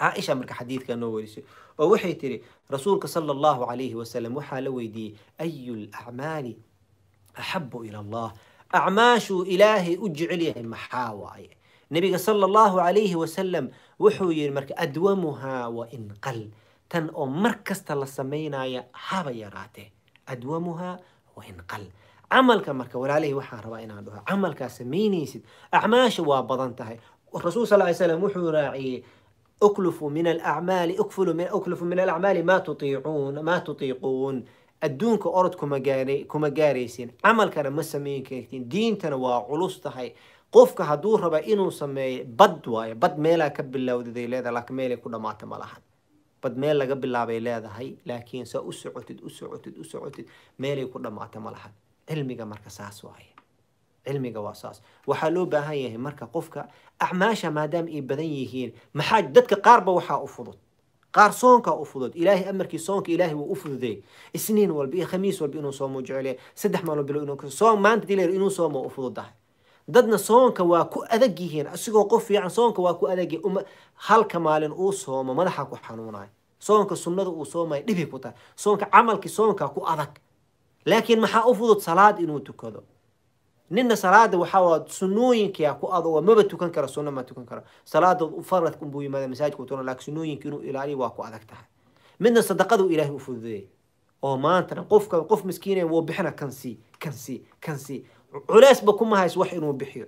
عائشة مرك حديث كان أول شيء ووحي تري رسولك صلى الله عليه وسلم وحال ويدي أي الأعمال أحب إلى الله أعماش إلهي أجعليه محاوى نبي صلى الله عليه وسلم وحي مرك أدومها وإن قل تن أم مركز تلا سمينا يا حابا أدومها وإن قل عمل كمرك ولا عليه وحا ربائنا عمل كسميني سيد أعماش وابضان والرسول صلى الله عليه وسلم وحو راعي أكلفوا من الأعمال أكفلوا من أكلفوا من الأعمال ما تطيعون ما تطيقون adduunka orod kuma gaara kuma gaaraysin camalkana ma samayn kartin diintana waa culus tahay qofka hadduu raba inuu sameeyo bad waayo bad meelaa ka bilowdaday leedahay laakiin meelay ku dhamaata ma lahan bad meel laga bilaabay leedahay laakiin saa u socotid u socotid u socotid meelay ku dhamaata ma cilmiga marka saas waaye cilmiga waa saas waxaa loo baahan yahay marka qofka acmaasha maadaama ay badan yihiin maxaa dadka qaarba waxaa u fudud qaar soonkaa u fudud ilaahay amarkii soonka ilaahay wuu u fududeey isniin walba iyo khamiis walba inuu soomo jeclee saddex maalmood bilo inuu soon maanta dileer inuu soomo u fududahay dadna soonka waa ku adag yihiin asigoo qof fiican soonka waa ku adag uma halka maalin uu soomo madaxa ku xanuunaya soonka sunnada uu soomaya dhibay ku tahay soonka camalki soonka ku adag laakiin maxaa u fudud salaad inuu tukado ninna salaada waxaa sunooyinka ku adogo maba tukan karo sunna ma tukan karo salaadood ufarad unbuu yimaada masaajidka utona laakiin sunooyinka inuu ilaaliyo waa ku adag tahay midna sadaqadu ilaahay u fududeeyay oo maantana qofka qof miskiinaya wuu bixina kansii kansii kansii culeysba kuma hayso wax inuu bixiyo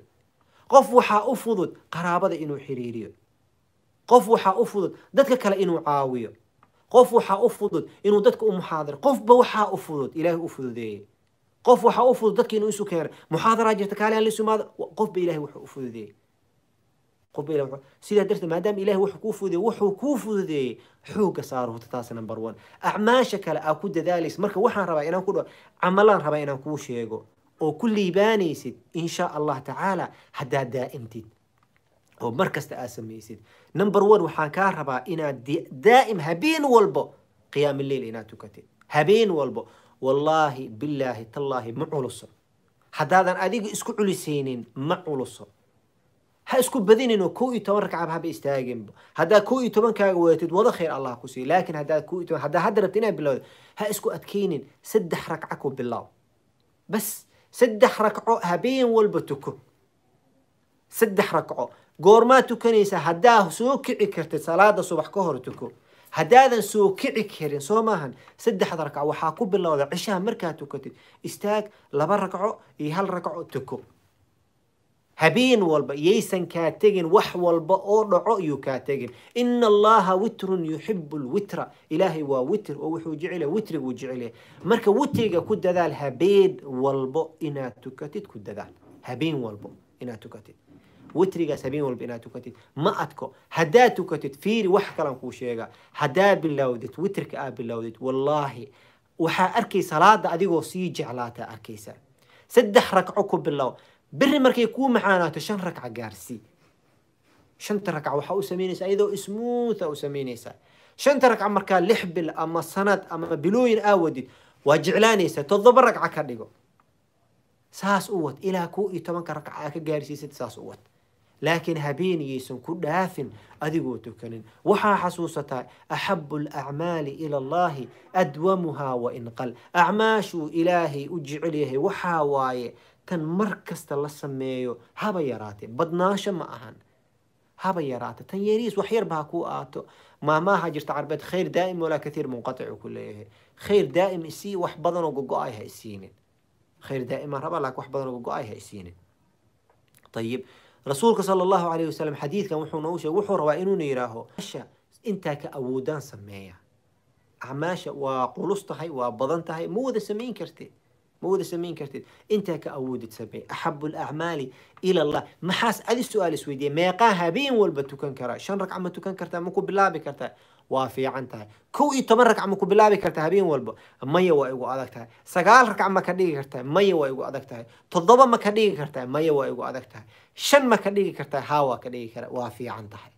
qof waxaa u fudud qaraabada inuu xiriiriyo qof waxaa u fudud dadka kale inuu caawiyo qof waxaa u fudud inuu dadka u muxaadiro qofba waxaa u fudud ilaahay u fududeeyey qof waxa u fudud dadka inuu isu keeno muxaadaraa jirta kaale aan la isu imaado qof ba ilahay wuxuu u fududeeyey sidaa darteed maadaama ilahay wuxuu kuu fududeeyey wuxuu kuu fududeeyey xoogga saar hurta taas number one acmaasha kale aa ku dadaalaysid marka waxaan rabaa inaan ku dho camalaan rabaa inaan kuu sheego oo ku liibaanaysid insha allah tacaala haddaad daa'imtid oo mar kasta aad samaysid number one waxaan kaa rabaa inaad daa'im habeen walbo qiyaam inaad tukatid habeen walbo wallaahi billaahi tallaahi ma culuso haddaadan adiga isku culisaynin ma culuso ha isku badinin oo kow iyo toban ragcaba haba istaaginba haddaad kow iyo tobankaaga waatid wada khayr allah ku siiyo laakiin haddaad kow iyo toban haddaa hadda rabta inaad bilowda ha isku adkaynin saddex ragca ku bilaaw bas saddex ragco habeen walba tuko saddex ragco goormaa tukanaysaa haddaa soo kici kartid salaada subax ka hor tuko haddaadan soo kici karin soo maahan saddexda ragco waxaa ku bilowda cishaha markaa tukatid istaag laba ragco iyo hal ragco tuko habeen walba yaysan kaa tegin wax walba oo dhaco yuu kaa tegin ina allaha witrun yuxibu lwitra ilaahay waa witr oo wuxuu jecela witriguu jecelya marka witriga ku dadaal habeen walbo inaad tukatid ku dadaal habeen walbo inaad tukatid witriga habeen walba inaad tukatid ma adko haddaad tukatid fiiri wax kalan kuu sheega haddaad bilowdid witrka aad bilowdid wallaahi waxaa arkay salaada adigoo sii jeclaataa arkaysa saddex ragco ku bilow beri markay kuu macaanaato shan ragca gaarsii shanta ragca waxaa u samaynaysaa iyadoo ismuutha u samaynaysaa shanta ragca markaa lix bil ama sanad ama bilooyin aa wadid waa jeclaanaysaa toddoba ragca ka dhigo saas u wad ilaa kuu iyo tobanka ragca aa ka gaarsiisad saas u wad لكن هبين يسون كل دافن أذيقو تكنين وحا حسوسة أحب الأعمال إلى الله أدومها وإن قل أعماش إلهي أجعليه وحا واي تن مركز تلسميه هبا يراتي ما معهن هبا يراتي تن يريس وحير بهاكو آتو ما ما هاجرت عربت خير دائم ولا كثير منقطع كله خير دائم إسي وحبضن وقوقو آيها إسيني خير دائما ربا لك وحبضن وقوقو آيها إسيني طيب rasuulka sala allahu calayhi wasalam xadiidkan wuxuu noogu sheegay wuxuu rabaa inuuna yidhaaho asha intaa ka awoodaan sameeya acmaasha ah, waa qulus tahay waa badan tahay ma wada samayn kartid ma wada samayn kartid intaa ka awoodid samee axabu lacmaali ila allah maxaas adi su-aal isweydiiya meeqaa habeen walba tukan karaa shan ragca ma tukan kartaa ma ku bilaabi kartaa waa fiican tahay kow iyo toban ragc ma ku bilaabi kartaa habeen walba maya waa igu adag tahay sagaal ragc ma ka dhigi kartaa maya waa igu adag tahay toddoba ma ka dhigi kartaa maya waa igu adag tahay shan ma ka dhigi kartaa haa waa ka dhigi kara waa fiican tahay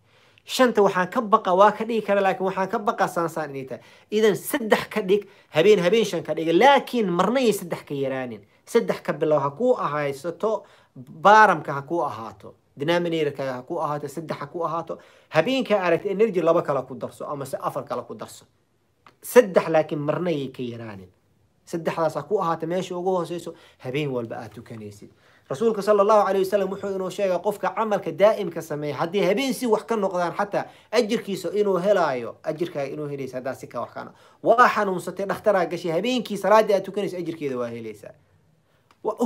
shanta waxaan ka baqa waa ka dhigi kara laakiin waxaan ka baqa saansaan inay tahay idan saddex ka dhig habeen habeen shan ka dhig laakiin marna saddex ka yaraanin saddex ka bilow ha kuu ahaysato baaramka ha kuu ahaato denominatorka ha ku ahaato saddex ku ahaato habeenka aragta energy laba kale ku darso amase afar kala ku darso saddex laakiin marna yay ka yaraanin saddexdaas ha ku ahaata meesha ugu hooseyso habeen walba aad tukanaysid rasuulka sala allahu caleyhi wasalam wuxuu inuu sheegaa qofka camalka daa'imka sameeya haddii habeen si wax ka noqdaan xataa ajirkiisa inuu helaayo ajirkaaga inuu helaysa haddaa si ka wax kana waa xanuunsatay dhakhtaraa gashay habeenkii salaaddii aad tukanayso ajirkeeda waa helaysaa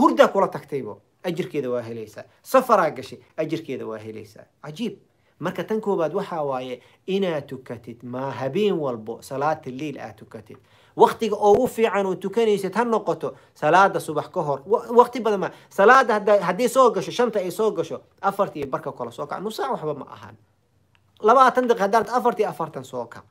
hurdaa kula tagtaybo ajirkeeda waa helaysaa safaraa gashay ajirkeeda waa helaysaa cajiib marka tan koowaad waxaa waaye inaad tukatid maa habeen walbo salaata liil aad tukatid waktiga ugu fiican oo tukanaysad ha noqoto salaada subax ka hor wakti badan ma salaada haddii soo gasho shanta ay soo gasho afartii barka kala soo kac nusaac waxba ma ahan labaatan daqiiq haddaad afartii afartan soo kac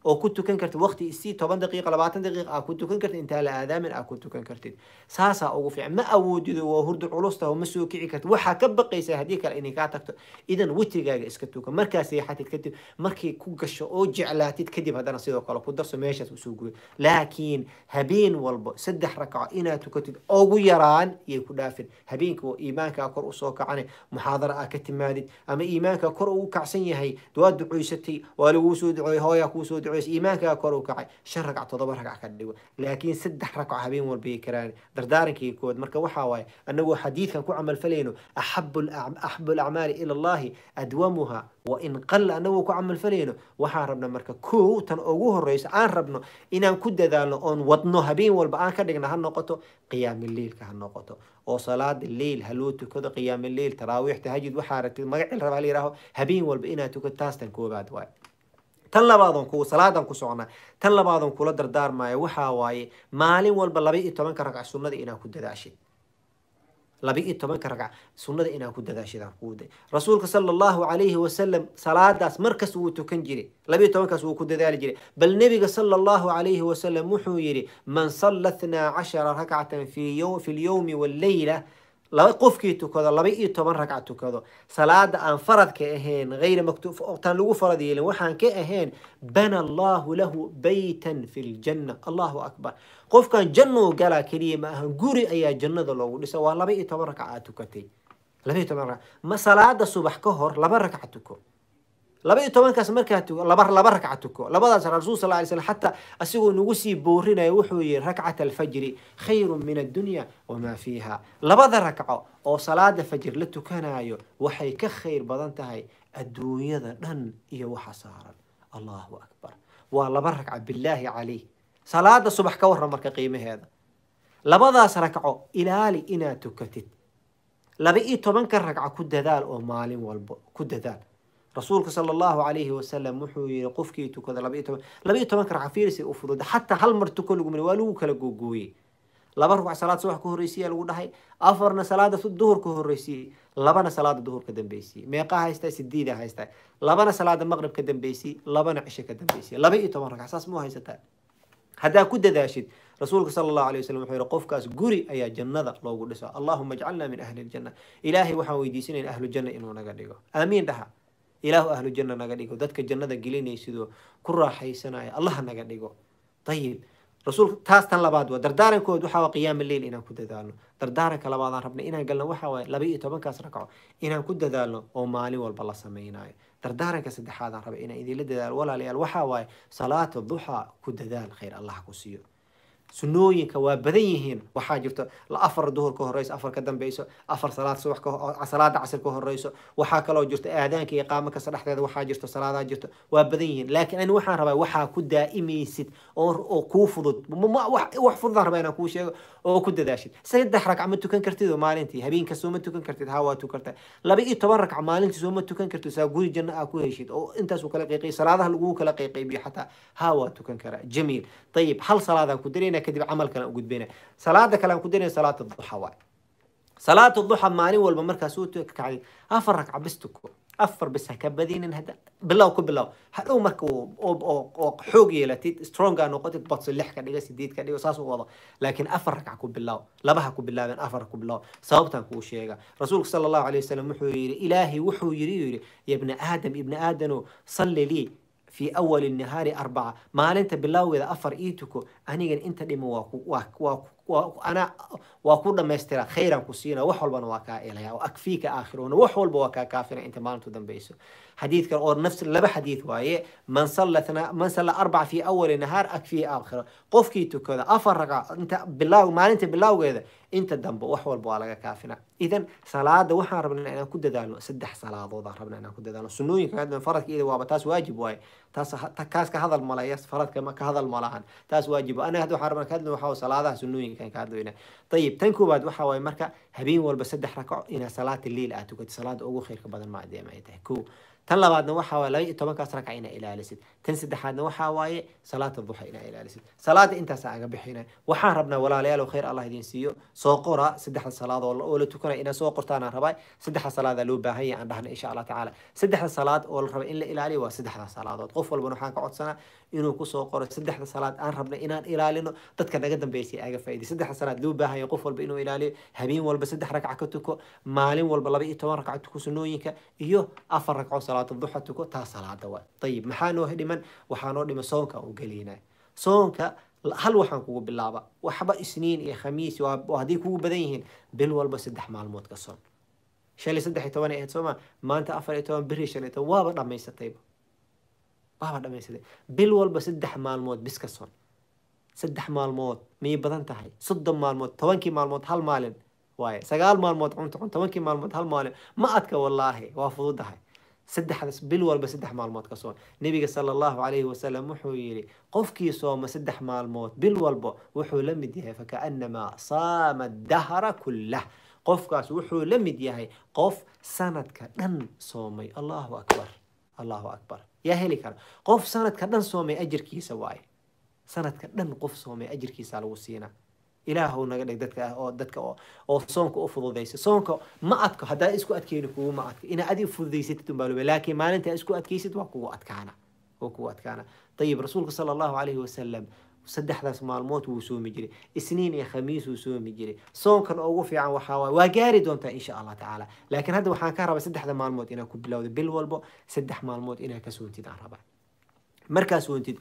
oo ku tukan kartid waqti isii toban daqiiqa labaatan daqiiqa aa ku tukan kartid intaa la aadaamin aa ku tukan kartid saasaa ugu fiican ma awoodido waa hurdu culus ma soo kici kartid waxaa ka baqaysaa haddii kale inay kaa tagto idan witrigaaga iska tukan markaa seexatid kadib markay ku gasho oo jeclaatid kadib haddana sidoo kale ku darso meeshaas usoo guda laakiin habeen walba saddex rakaco inaad tukatid ugu yaraan yay ku dhaafin habeenka waa iimaankaa kor usoo kacane muxaadara aa ka timaadid ama iimaankaa kor ugu kacsan yahay waad ducoysatay waa laguu soo hooyaa kuu soo duceyso iimaankaa kor u kacay shan ragc todoba ragc ka dhigo laakiin saddex ragco habeen walbay karaan dardaarankii kood marka waxaa waaye annagoo xadiidkan ku camalfalayno axabu alacmaali ila allahi adwamuha wa in qalla annagoo ku camalfalayno waxaan rabna marka kow tan ugu horeyso aan rabno inaan ku dadaalno oon wadno habeen walba aan ka dhigna ha noqoto qiyaamiliilka ha noqoto oo salaada leyl haloo tukado qiyaamiliil taraawiix tahajud waxaa aragtid magaci rabaa la yihaaho habeen walba inaad tukato taastan koobaad waaye tan labaadon ku salaadan ku soconaa tan labaadon kula dardaarmayo waxaa waaye maalin walba laba iyo tobanka ragca sunnada inaa ku dadaashid laba iyo tobanka ragca sunnada inaa ku dadaashid kuuday rasuulka sala allahu calayhi wasalam salaadaas markas wuu tukan jiray laba iyo tobankaas wuu ku dadaali jiray bal nebiga sala allahu calayhi wasalam wuxuu yidhi man salla ithnaa cashara rakcatan fi lyowmi walleyla qofkii tukado laba iyo toban ragca tukado salaada aan faradka ahayn hayra maktuuftaan lagu farad yeelin waxaan ka ahayn bana allaahu lahu baytan fi ljanna allahu akbar qofkan jannuu galaa keliya ma ahan guri ayaa jannada loogu dhisa waa laba iyo toban ragca aad tukatay laba iyo toban ragca ma salaada subax ka hor laba ragca tuko laba iyo tobankaas markaa tuko laba laba rakca tuko labadaas rasuul sal ly slam xataa asigoo nagu sii boorinayo wuxuu yihi rakcat alfajri khayrun min addunya wamaa fiiha labada rakco oo salaada fajir la tukanayo waxay ka khayr badan tahay adduunyada dhan iyo waxa saaran allahu akbar waa laba rakca billaahi calayh salaada subax ka waran marka qiimaheeda labadaas rakco ilaali inaad tukatid laba iyo tobanka rakca ku dadaal oo maalin walba ku dadaal rasuulka sala allahu calayhi wasalam wuxuu yihi qofkii tukada labaiyo toban labaiyo tobanka raxa fiiris u fudud xataa hal mar tuko lagu mari waa lagu kala googooyey laba rubuc salaad subax ka horreysiya lagu dhahay afarna salaada duhur ka horreysiyey labana salaada duhur ka dambeysiyey meeqa haystaa sidiida haystaa labana salaada maqrib ka dambeysiyey labana cisho ka dambeysiyey laba iyo toban ragc saas muu haysataa haddaa ku dadaashid rasuulka sala allahu alay wasalam wuxuu yihi qofkaas guri ayaa jannada loogu dhiso allahuma ajcalna min ahli ljanna ilaahay waxaan weydiisanaya ahlu janna inuu naga dhigo aamiin dhaha ilaahu ahlu janna naga dhigo dadka jannada gelinaysidoo ku raaxaysanaya allaha naga dhigo ayib rasuul taas tan labaad wa dardaarankood waxaa qiyaama leyl inaan ku dadaalno dardaaranka labaadaan rabna inaan galno waxaa waaye laba iyo tobankaas ragco inaan ku dadaalno oo maalin walba la samaynayo dardaaranka saddexaadaan raba inaan idinla dadaalo walaalayaal waxaa waaye salaata duxaa ku dadaal khayr allah ku siiyo sunooyinka waa badan yihiin waxaa jirta afar duhur ka horeyso afar ka dambeyso afar salaad subax ka ah, salaada casir ka horeyso waxaa kaloo jirta aadaanka iyo qaamo kasta dhexdeeda waxaa jirto salaadaa jirto waa badan yihiin laakiin ani waxaan rabaa waxaa ku daa'imaysid oo kuu fudud wax fududaan rabaa inaan kuu sheego oo ku dadaashid saddex ragca ma tukan kartid maalintii habeenka soo tukan kartid haa waa tukartaa laba iyo toban ragca maalintii soo tukan kartid saa guri janno aa ku heshid oo intaas kala qeyqiy salaadaha laguu kala qeyqeybiyo xataa haa waa tukan karaa jamiil ayib hal salaadaa ku darayna كدب عمل كلام وجود بينه صلاة كلام كدينه صلاة الضحى واي صلاة الضحى ماني والبمركة سوت كعلي أفرك عبستك أفر بس هكبدين إن هذا بالله وكل بالله هل أمك أو أو حوجي لا تيت سترونج أنا قتت بطس اللحكة اللي جالس يديت كان يوصاص وغضا لكن أفرك عكو بالله لا بها بالله من أفرك كو بالله صابتك وشيء رسولك صلى الله عليه وسلم وحو إلهي وحو يري يا ابن آدم ابن آدم صلي لي في أول النهار أربعة ما أنت بالله إذا أفر إيتكو أنيجن أنت دم waa ku dhamaystira khayran ku siina wax walbana waa kaa elaya oo akfiika aakhiruna wax walba waa kaa kaafina inta maalintu dambayso xadiidkan oo nafs laba xadiid waaye man sallatna man salla arbaca fi awali nahaar akfiya aakhira qofkii tukada afar ragca inta bilaaw maalinta bilaawgeeda inta dambe wax walba waa laga kaafina idan salaada waxaan rabnaa inaan ku dadaalno saddex salaadood rabnaa inaan ku dadaalno sunnooyinka faradka iyada waaba taas waajib waaye taas kaas ka hadal male faradkama ka hadal malahan taas waajib ana hadda waxaan rabnaa ka hadlin waxaa salaadaha sunnooyinkan ka hadlayna ayib tan koowaad waxaa waaye marka habeen walba saddex rakaco inaa salaata leil aad tukato salaada ugu khayrka badan ma adeema ay tahay koo tan labaadna waxa waye laba iyo tobankaas ragca inaad ilaalisid tan saddexaadna waxaa salaata duxa inaad ilaalisid salaada intaasaa aga bixinay waxaan rabnaa walaalayaal khayr allah idin siiyo soo qora saddexda salaadood oo la tukanaya inaad soo qortaanaan rabaa saddexda salaadaa loo baahan yahay aan dhahna insha allah tacaala saddexda salaad oo la raba in la ilaaliyo waa saddexda salaadood qof walbana waxaan ka codsanaa inuu kusoo qoro saddexda salaad aan rabna inaan ilaalino dadka naga dambeysay aga faa'iiday saddexda salaad loo baahan qof walba inuu ilaaliyo habeen walba saddex ragca ka tuko maalin walba laba iyo toban ragca tuko sunooyinka iyo afar ragcoo salaad salawaatu duxa tuko taa salaada waay ayib maxaa noo dhiman waxaa noo dhiman soonka u gelaynaa soonka hal waxaan kugu bilaaba waxba isniin iyo khamiis hadday kugu badan yihiin bil walba saddex maalmood ka soon shalay saddex iyo toban ahayd sooma maanta afar iyo toban beri shan toban waaba dhammaysatayba waaba dhammaysatay bil walba saddex maalmood bis ka soon saddex maalmood miyay badan tahay soddon maalmood tobankii maalmood hal maalin waaye sagaal maalmood cunto cun tobankii maalmood hal maalin ma adka wallaahi waa fududahay saddexdaas bil walba saddex maalmood ka soon nebiga sala allahu calayhi wasalam wuxuu yidhi qofkii sooma saddex maalmood bil walba wuxuu la mid yahay fakaannamaa saama dahra kullah qofkaas wuxuu la mid yahay qof sanadka dhan soomay allahu akbar allahu akbar yaa heli kara qof sanadka dhan soomay ajirkiisa waaye sanadka dhan qof soomay ajirkiisa lagu siinaa ilaahu naga dhig dadka ah oo dadka oo soonka u fududaysa soonka ma adko haddaa isku adkeyni kuguma adko inaa adii fududaysatid unbaa lube laakiin maalintaa isku adkaysid waa kugu adkaana waa kugu adkaana ayib rasuulka sala allahu calayhi wasalam saddexdaas maalmood wuu soomi jiray isniin iyo khamiis wuu soomi jiray soonkan ugu fiican waxaa waay waa gaari doontaa insha allah tacaala laakiin hadda waxaan ka rabaa saddexda maalmood inaa ku bilowdo bil walbo saddex maalmood inaa ka soontid aan rabaa markaas soontid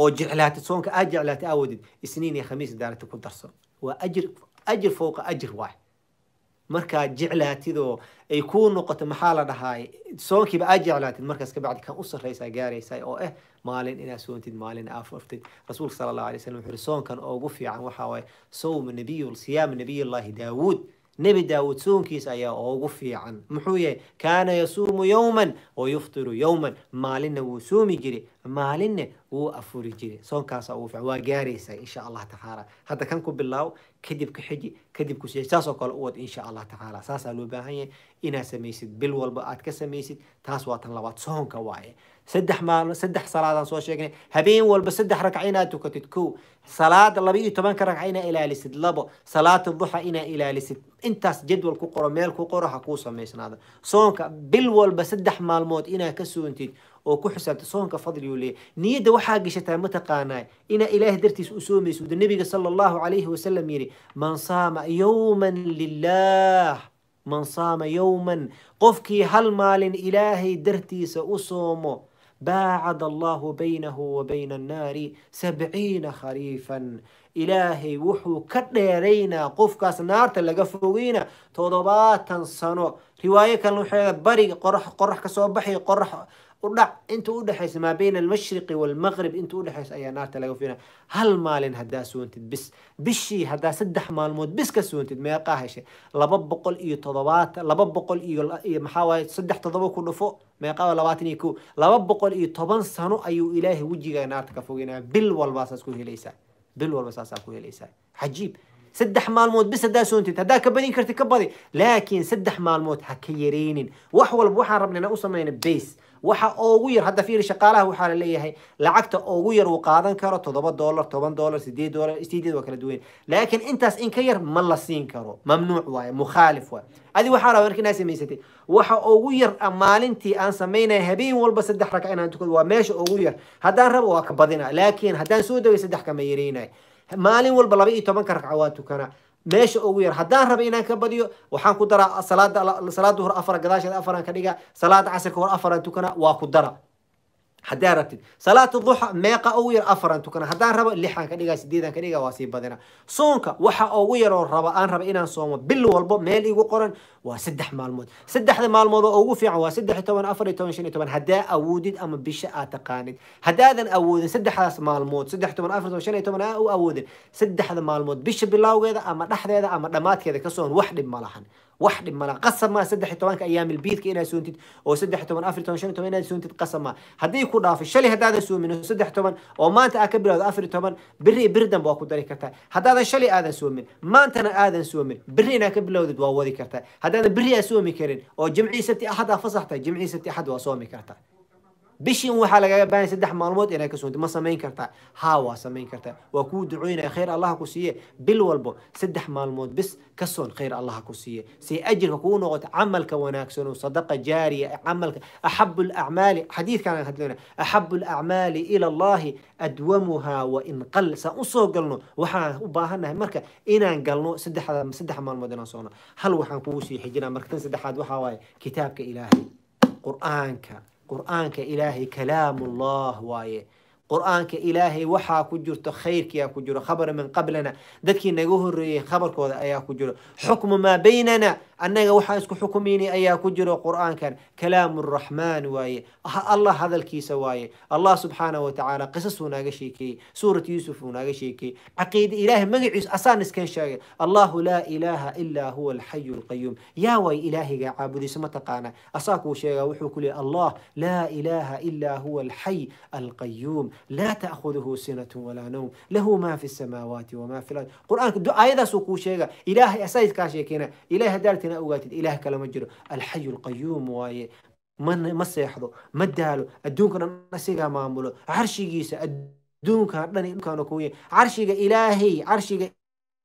oo jeclaatid soonka aad jeclaatid aawadid isniin iyo khamiis daarata ku darso waa ajir ajir fowqa ajir waay markaa jeclaatidoo ay kuu noqoto maxaa la dhahaay soonkiiba aad jeclaatid markaas kabacdi kan u sarraysaa gaaraysaa oo ah maalin inaad soontid maalin aa furtid rasuulka sal allah alay slam wuxuu yiri soonkan ugu fiican waxaa waaye sowm nabiy siyaam nabiyullaahi daawuud nebi daawuud soonkiisa ayaa ugu fiican muxuu yahay kaana yasuumu yowman wa yuftiru yowman maalinna wuu soomi jiray maalinna wuu afuri jiray soonkaasa ugu fiican waa gaaraysaa insha allah tacaala hadda kan ku bilaaw kadib ka xiji kadib ku siiyay saasoo kale u wad insha allah tacaala saasaa loo baahan yahay inaad samaysid bil walba aad ka samaysid taas waa tan labaad soonka waaye سدح ما سدح صلاة سو شيغني هبين ولب سدح ركعينا توكتتكو صلاة اللبي تمان ركعينا الى لسد لبو صلاة الضحى انا الى لسد انت جدول كو قرو ميل كو قرو حكو سميسن هذا سونك بل ولب سدح مال موت انا كسو او كو حسبت فضل يولي نيد وحا غشتا متقانا انا اله درتي اسوميس النبي صلى الله عليه وسلم يري من صام يوما لله من صام يوما قفكي هل مال الهي درتي سأصومه baacad allaahu baynahu wa bayna annaari sabciina khariifan ilaahay wuxuu ka dheeraynaa qofkaas naarta laga fogeyna todobaatan sano riwaayo kale wuxuu bariga qorax qorax ka soo baxay qorax udhac inta udhexaysa maa bayna almashriqi waalmaqrib inta udhexaysa ayaa naarta laga finaya hal maalin haddaa soontid bis bishii haddaa saddex maalmood bis ka soontid meeqaa heshe laba boqol iyo todobaata laba boqol iyo maxaa saddex todoba ku dhufo meeqaa labaatan iyo ko laba boqol iyo toban sano ayuu ilaahay wejigaa naarta ka fogeynaya bil walbaa saas ku helaysaa bil walba saasaa ku helaysaa cajiib saddex maalmood bis haddaa soontid haddaa ka badin karti ka badi laakiin saddex maalmood ha ka yareynin wax walba waxaan rabnay inaan u samayna base waxa ugu yar hadda fiiri shaqaalaha waxaa la leeyahay lacagta ugu yar uu qaadan karo todoba dollar toban dollar sideed dollar sideed waa kala duwan laakiin intaas in ka yar ma la siin karo mamnuuc waaye mukhaalif waay adi waxaa rabaa marka inaa samaysatay waxa ugu yar maalintii aan samaynaya habeen walba saddex ragca inaan tukado waa meesha ugu yar haddaan rabo waa ka badina laakiin haddaan soo degay saddex kama yareynaya maalin walba laba iyo tobanka ragca waa tukana meesha ugu yar haddaan raba inaan ka badiyo waxaan ku daraa salaada salaada hor afara gadaasheeda afaran ka dhiga salaada casirka hor afaran tukana waa ku dara haddaa rabtid salaat duxa meeqa ugu yar afar aan tukana haddaan rabo lixaan ka dhigaa sideedaan ka dhigaa waa sii badina soonka waxa ugu yaroo raba aan raba inaan soomo bil walbo meel igu qoran waa saddex maalmood saddexda maalmood oo ugu fiican waa saddex toban afar iyo toban shan iyo toban haddaa awoodid ama bisha aad taqaanid haddaadan awoodin saddexdaas maalmood saddex iyo toban afar toban shan iyo toban aa u awoodin saddexda maalmood bisha bilowgeeda ama dhexdeeda ama dhammaadkeeda ka soon wax dhib ma lahan wax dhib mala qasab maa saddex iyo tobanka ayaamil biidka inaa suuntid oo saddex iyo toban afar iyo toban shan toban inaad suuntid qasab maa ku dhaafay shalay haddaadan suumin saddex toban oo maanta aa ka bilowdo afar iyo toban biri iyo dambe waa ku dari kartaa haddaadan shalay aadan suumin maantana aadan suumin biri inaa ka bilowdid waa wadi kartaa haddaadan biri aa soomi karin oo jimcii sabti axad aa fasaxtay jimcii sabti axad waa soomi kartaa بشين وحا لغا سدح معلومات اني كسونت ما سمين كرتا ها سمين كرتا وكود دعوين خير الله كوسيه بالوالبو سدح معلومات بس كسون خير الله كوسيه سي اجر كو عمل عملك وناكسون صدقه جاريه عمل احب الاعمال حديث كان هدلنا احب الاعمال الى الله ادومها وان قل ساوسو قلنو وحا وباهنا مركا ان ان قلنو سدح سدح معلومات انا سونا هل وحا كوسي حجنا مركة سدحات وحا واي كتابك الهي قرانك qur-aanka ilaahay kalaamullah waaye qur-aanka ilaahay waxaa ku jirto khayrkiyaa ku jiro khabara min qablana dadkii naga horreeyey khabarkooda ayaa ku jiro xukmu maa baynana أنجا وحاس اسكو حكميني أيا كجر قرآن كان كلام الرحمن واي الله هذا الكيس واي الله سبحانه وتعالى قصص وناقشيكي سورة يوسف وناقشيكي عقيد إله ما يعيس أسان كان الله لا إله إلا هو الحي القيوم يا واي إلهي عابدي سما تقانا أساكو شيخ وحكولي الله لا إله إلا هو الحي القيوم لا تأخذه سنة ولا نوم له ما في السماوات وما في الأرض قرآن دو ذا آية سوكو شيخ إلهي أسايد كاشيكينا إلهي دارت inaad ogaatid ilaah kale ma jiro alxayu alqayuum waaye ma seexdo ma daalo adduunkan dhan isagaa maamulo carshigiisa adduunkan dhan carshiga ilaahay carshiga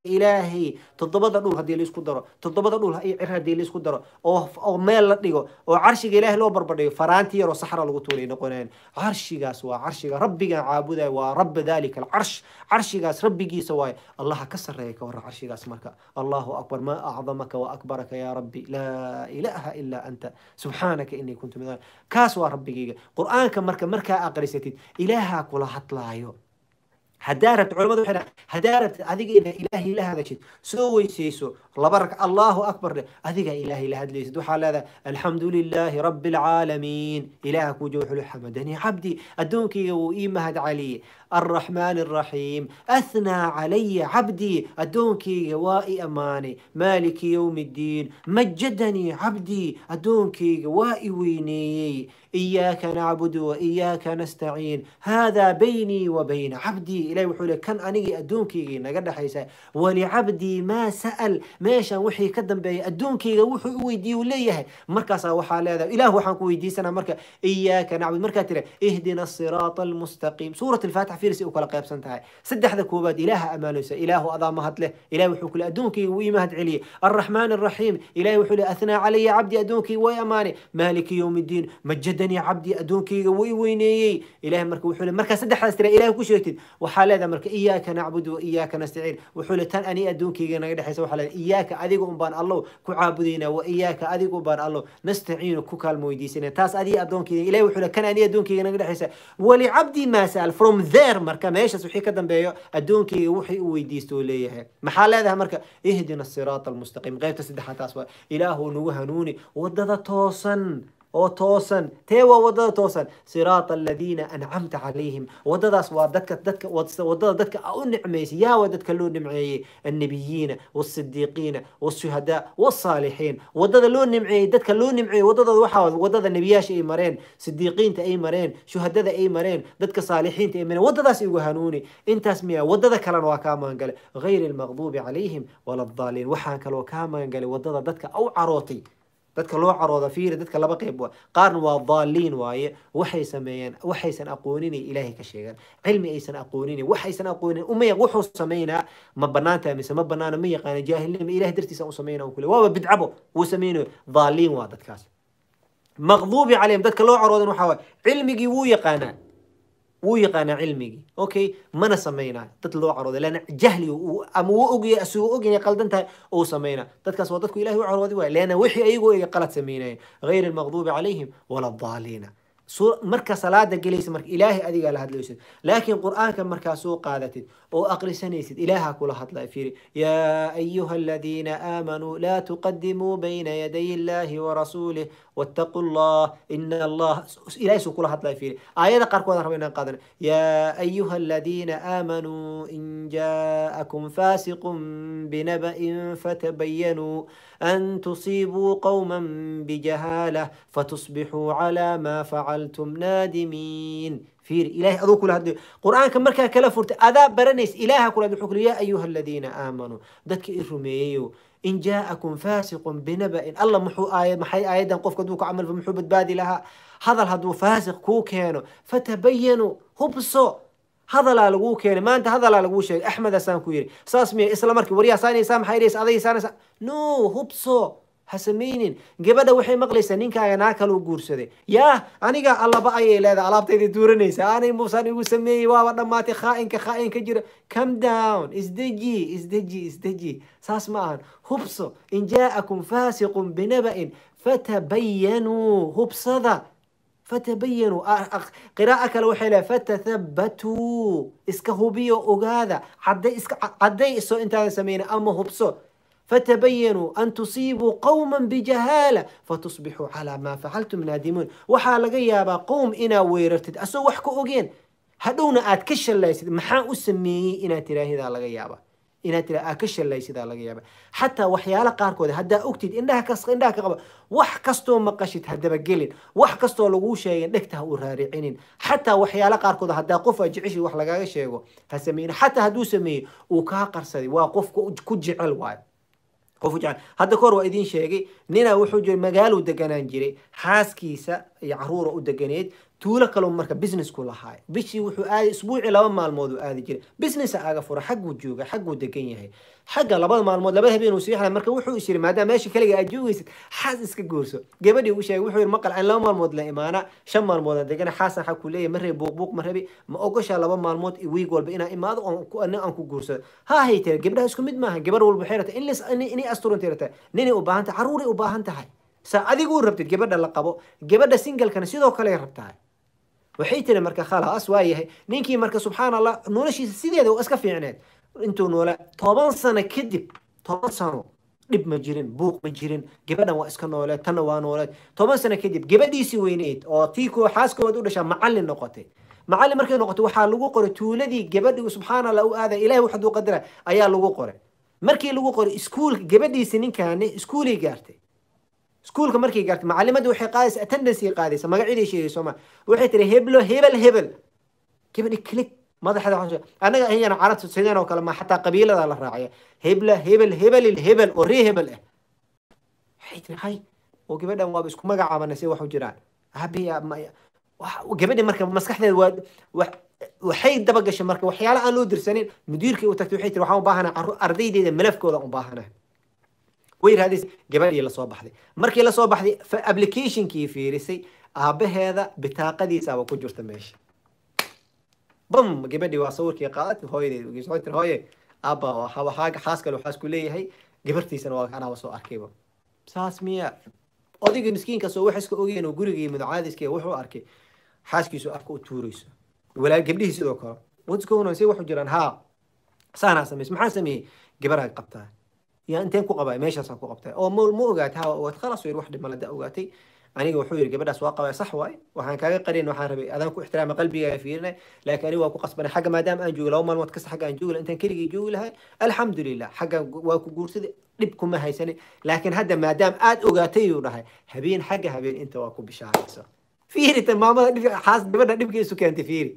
ilaahay toddobada dhul hadii laisku daro toddobada dhul iyo cir hadii laisku daro oo meel la dhigo oo carshiga ilaahay loo barbadhiyo faraanti yar oo saxra lagu tuulay noqoneen carshigaas waa carshiga rabbigan caabuday waa rabba dalika alcarsh carshigaas rabbigiisa waaye allaha ka sarreeya ka warra carshigaas marka allahu akbar maa acdamaka wa akbaraka yaa rabbi laa ilaaha ilaa anta subxaanaka inii kuntu min kaas waa rabbigayga qur-aanka marka markaa aqrisatid ilaahaa kula hadlaayo haddaa rabti culamadu waxay haddaa rabtid adiga inaa ilaahay la hadashid soo weysayso laba rag allahu akbar leh adigaa ilaahay la hadlaysid waxaa leedahay alxamdu lilaahi rabbi alcaalamiin ilaaha kuu jooxulu xamadanii cabdi addoonkayga wuu ii mahad caliyey الرحمن الرحيم أثنى علي عبدي أدونكي غوائي أماني مالك يوم الدين مجدني عبدي أدونكي غوائي ويني إياك نعبد وإياك نستعين هذا بيني وبين عبدي إلهي وحولي كان أني أدونكي نقدر حيسا ولعبدي ما سأل ماشا وحي كدن بي أدونكي وحي ويدي وليه مركزا وحا لذا إله وحنكو ويدي سنة مركز إياك نعبد مركز ترى اهدنا الصراط المستقيم سورة الفاتحة fiirsi u kala qaybsan tahay saddexda koowaad ilaaha ammaanaysa ilaahu adaa mahad ilaah wuxuu kule adduunkayga wii mahad celiyey arraxmaan arraxiim ilaahi wuxuu le athnaa calaya cabdi adduunkayga way ammaane maaliki yowmiddiin majadanii cabdi adduunkayga way weyneeyey ilaah marka wuxuu le markaa saddexdaas tira ilaah ku sheegtid waxaa leedahay marka iyaaka nacbudu wa iyaaka nastaciin wuxuu le tan ani adduunkayga naga dhexaysa waxaa leedahay iyaaka adiga unbaan allow ku caabudaynaa wa iyaaka adiga unbaan allow nastaciinu ku kaalmo taas adiga addoonkayga ilahi wuxuu le kan ani adduunkayga naga dhexaysa walicabdi maa sa'al from there dheer marka meeshaas wixii ka dambeeyo adduunkii wixii uu weydiisto uu leeyahay maxaa leedahay marka ihdina siraata almustaqiim qaybta saddexaad taas waa ilaahu nagu hanuuni wadada toosan او توسن تيوا وددا توسن صراط الذين انعمت عليهم ودداس واددك ددك وددا ددك او نعميس يا وددك لو نمعي النبيين والصديقين والشهداء والصالحين ودد لو نمعي ددك لو نمعي ودد وحا وددا النبياش اي مرين صديقين اي مرين شهداء اي مرين ددك صالحين اي مرين ودداس ايغو هانوني انتاس ميا وددا كلان وا كامان غير المغضوب عليهم ولا الضالين وحان كلو كامان وددا ددك او عروتي dadka loo carooda fiiri dadka laba qayb qaarna waa daaliin waaye waxay sameeyeen waxaysan aqoonin ilaahay ka sheegaan cilmi aysan aqoonin waxaysan aqoonin uma yaq wuxuu sameynaa ma banaanta mise ma banaana ma yaqaana jaahilnima ilaahay dartiisa u sameynaa kule waaba bidcabo wuu sameynayo daaliin waa dadkaas maqduubi calayhim dadka loo caroodan waxaa waaye cilmigii wuu yaqaanaa wuu yaqaanaa cilmigii okay mana samayna dad loo carooday leana jahli ama wuu ogya asugu ogyahay qaldan tahay uu samayna dadkaas waa dadku ilahi u caroodi waaya leana wixii ayagoo ay qalad samaynayeen غayr almaqduubi calayhim wala addaaliina مركز صلاة جليس مرك إلهي أدي قال هذا ليش لكن القرآن كان مركز سوق هذا أو أقل سنيس إلهها كل حط فيري يا أيها الذين آمنوا لا تقدموا بين يدي الله ورسوله واتقوا الله إن الله إلهي سوق كل حط فيري آية قارك وذا ربنا قادر يا أيها الذين آمنوا إن جاءكم فاسق بنبأ فتبينوا أن تصيبوا قوما بجهالة فتصبحوا على ما فعلتم نادمين فير إله أذوك كل القرآن قرآن كم مركها كلا فرت أذا برنيس إله كل هذا يا أيها الذين آمنوا دتك إرميو إن جاءكم فاسق بنبأ الله محو آية محي آية قف قدوك عمل فمحو بتبادي لها هذا الهدو فاسق كو كانوا فتبينوا هبصوا hadalaa laguu keenay maanta hadalaa laguu sheegay axmedasaan ku yiri saas miya isla markii wariyaasaanaysaa maxaa idhaysa adaysaanaysaa no hubso ha samaynin gabadha waxay maqlaysaa ninkaaga naa kaluu guursaday yaa aniga allaba ayay leedahay alaabtayda duuranaysa aanay muusaan igu sameeyey waaba dhammaatay khaa'inka khaa'inka jira come down isdeji isdeji isdeji saas ma ahan hubso in jaa'akum faasiqun binaba'in fatabayanuu hubsada fatabayanuu qira'a kale waxay leehay fatathabatuu iska hubiyo ogaada cadday iska cadday iso intaadan samaynin ama hubso فتبينوا أن تصيبوا قوما بجهالة فتصبحوا على ما فعلتم نادمون وحا لغا يابا قوم إنا ويررتد أسو وحكو أوغين هدونا آد كشل ليسد محا أسميه إنا تراهي ذا لغا يابا inaad tira aa ka shalaysidaa laga yaaba xataa waxyaalo qaarkood hadaa ogtid indhaha ka indhaha qaba wax kastoo maqashid hadaba gelin wax kastoo laguu dhegta ha u raaricinin xataa waxyaalo qaarkood hadaa qof aad jeceshid wax lagaaga sheego ha sameyni xataa hadduu sameeyey uu kaa qarsaday waa qof ku jecel waayo qof jecel hadda kahor waa idiin sheegay ninaa wuxuu jira magaaluu deganaan jiray xaaskiisa iyo caruura u deganeed tuulo kaleu marka businessku lahaay bishii wuxuu aaday isbuucii laba maalmood uu aadi jiray businessa aga fura xagguu jooga xagguu degan yahay xagga labada maalmood labada habeen uu siixlay marka wuxuu is yiri maadaama meesha kaliga aad joogaysid xaas iska goorso gabadhii ugu sheegay wuxuu yiri maqal aan laba maalmood la imaana shan maalmood degana xaasan waxaa kuu leeyahay ma reeb buuqbuuq ma rabi ma ogoshaa laba maalmood wiig walba inaan imaado aan ku guursado haa gabdhaha isku mid maaha gabarh walba waxay rata in inay asturan tirata ninay u baahan tahay caruuray u baahan tahay saa adiguu rabtid gabadha la qabo gabadha singalkana sidoo kale rabtaa waxay tiri marka khalaas waayahay ninkii marka subxaan allah noloshiisa sideeda u iska fiicneed intuu noolaa toban sano kadib toban sano dhib ma jirin buuq ma jirin gabadhan waa iska nooleed tanna waa nooleed toban sano kadib gabadhiisii weyneyd oo tii kuwa u dhashaa macallin noqotay macallin markay noqoto waxaa lagu qoray tuuladii gabadhi subxaan allah u aada ilahay waxaduu qadara ayaa lagu qoray markii lagu qoray iskuulka gabadhiisi ninkaani iskuulay gaartay iskuulka markay gaarto macalimadda waxay qaadaysa attendance qaadaysa magaceeday sheegay sooma waxay tiri heblo hebel hebel gabadhi click madaxda anaga ayana carabta sideen oo kale ma xataa qabiilada la raacaya hebla hebel hebel hebel oo ree hebel ah waxay tiri hay oo gabadhan waaba isku magacaabanay si wax u jiraan gabadhi marka maskaxdeeda waa waxay dabagashay marka waxyaala aan loo dirsanin mudiirkii u tagtay waxay tiri waxaan u baahanahay ardaydeeda malafkooda u baahanahay way yidhahdeys gabadhii lasoo baxday markii lasoo baxday applicationkii fiirisay aabaheeda bitaaqadiisaaba ku jirta meesha bam gabadhii waa sawirkii qaadatay hooyadeed hooye aabba kale waxaas ku leeyahay gabartiisana waa anaa soo arkayba saas miya odayga miskiinkaas wax iska ogeyn oo gurigii muducaadiiskii wuxuu arkay xaaskiisu afka u tuurayso walaal gabdhihii sidoo kale what's going waxu jiraan haa saanaa samays maxaan sameeyey gabaraan qabtaa yaa inteen ku qaba meeshaasaan ku qabtay oo ma ogaata waad khalas yir wax dhibmalada ogaatay aniga wuxuu yiri gabadhaas waa qabay sax waay waxaan kaaga qarin waxaan rabay adaan ku ixtiraama qalbigaaga fiirinay laakiin aniga waa ku qasbanay xagga maadaama aan joogi laba maalmood kasta xagga joogi lahaa intaan keligii joogi lahay alxamdulilah xagga waa ku guursaday dhib kuma haysanin laakiin hadda maadaama aada ogaatay yuu dhahay habeen xagga habeen inta waa ku bishaarayso fiiri tan maamada xaas gabadha dhibkiisu keentay fiiri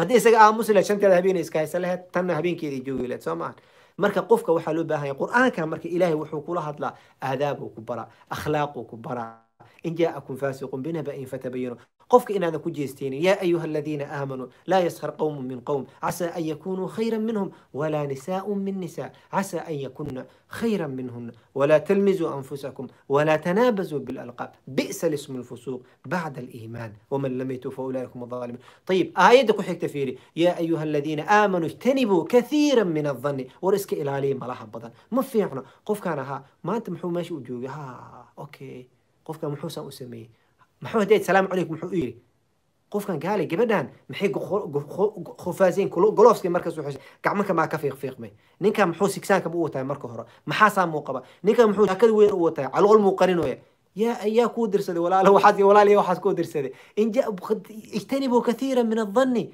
haddii isaga aamusi shanteeda habeenay iska haysan lahayd tanna habeenkeedii joogi lahayd soo maahan marka qofka waxaa loo baahanya qur-aanka marka ilaahay wuxuu kula hadlaa aadaabuu ku baraa akhlaaquu ku baraa in jaa'akum faasiqun binaba'in fatabayanu قفك هذا كجيستيني يا أيها الذين آمنوا لا يسخر قوم من قوم عسى أن يكونوا خيرا منهم ولا نساء من نساء عسى أن يكون خيرا منهن ولا تلمزوا أنفسكم ولا تنابزوا بالألقاب بئس الاسم الفسوق بعد الإيمان ومن لم يتوب فأولئك هم الظالمون طيب آه، آية حيك تفيري يا أيها الذين آمنوا اجتنبوا كثيرا من الظن ورسك إلى لي ملاحظ بدن ما في قف كان ها ما أنت محو ماشي وجوجي ها أوكي قف كان محوسا أسميه maxamed eed salaam calaykum wuxuu u yidhi qofkan gaalay gabadhan maxay khufaasin golofski markas wuxuu gacmanka maa ka fiiqfiiqmay ninkan muxuu sigsaanka u wataa marka hore maxaasaa muu ninkan muxuu jaakad weyn u wataa calool muu qarinooya yaa kuu dirsaday walaala waxaas iyo waxaas kuu dirsaday inja ijtanibuu min adhanni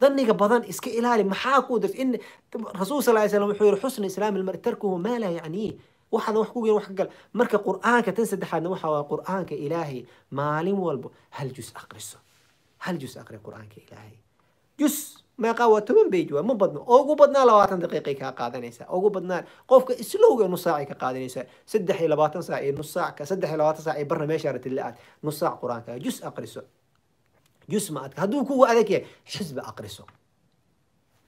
dhanniga badan iska ilaali maxaa kuu dirsa in rasuul sal ly slam wuxuu yidhi xusnu islaami lmari tarkuhu maa laa yacniih waxaadan wax kugeyn wax ka gal marka qur-aanka tan saddexaadna waxa waa qur-aanka ilaahay maalin walbo hal jus aqriso hal jus aqri qur-aanka ilaahay jus meeqaa waa toban bage waa ma badno ugu badnaa labaatan daqiiqay kaa qaadanaysaa ugu badnaa qofka islowga nus saacay ka qaadanaysaa saddex iyo labaatan saac iyo nus saac saddex iyo labaatan saac iyo barra meesha ratid la nus saac qur-aanka jus aqriso jus ma adka hadduu kugu adag yahay xisba aqriso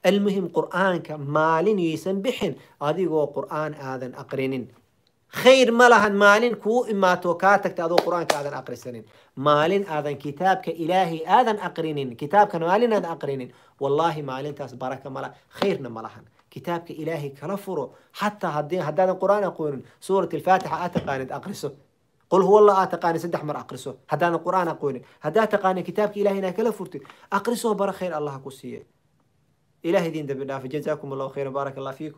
المهم قرآنك مالين يسنبحن هو قرآن آذن أقرنين خير ملهن مالين كو إما توكاتك تأذو قرآن آذن أقرسنين مالين آذن كتابك إلهي آذن أقرنين كتابك مالين آذن أقرنين والله مالين تاس بركة ملا خيرنا ملهن كتابك إلهي كلفرو حتى هدين هدان القرآن أقول سورة الفاتحة أتقاند أقرسه قل هو الله أتقاني سدح مر أقرسه هدان القرآن أقول هدا تقاني كتابك إلهي ناكلفرتي أقرسه برا خير الله كسيه ilaah idin dambi dhaafa jazaakum allahu khayran baaraka allah fiikum